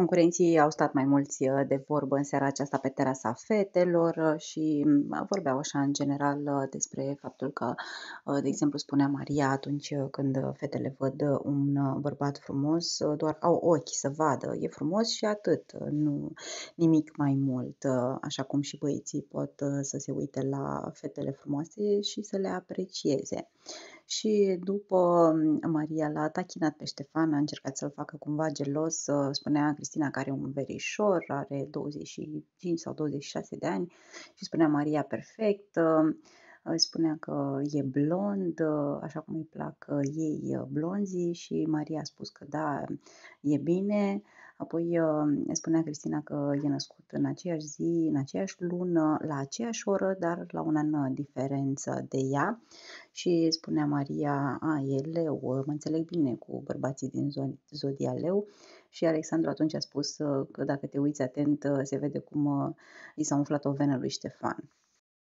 Concurenții au stat mai mulți uh, de vorbă în seara aceasta pe terasa fetelor uh, și mm, vorbeau așa în general uh, despre faptul că, de exemplu, spunea Maria atunci când fetele văd un bărbat frumos, doar au ochi să vadă, e frumos și atât, nu nimic mai mult, așa cum și băieții pot să se uite la fetele frumoase și să le aprecieze. Și după mm, Maria l-a tachinat pe Ștefan, a încercat să-l facă cumva gelos, spunea Cristina că are un verișor, are 25 sau 26 de ani și spunea Maria perfect spunea că e blond, ă, așa cum îi plac ă, ei ă, blonzii și Maria a spus că da, e bine. Apoi spunea Cristina că e născut în aceeași zi, în aceeași lună, la aceeași oră, dar la un an diferență de ea. Și spunea Maria, a, e leu, mă înțeleg bine cu bărbații din zodia leu. Și Alexandru atunci a spus că dacă te uiți atent se vede cum i s-a umflat o venă lui Ștefan.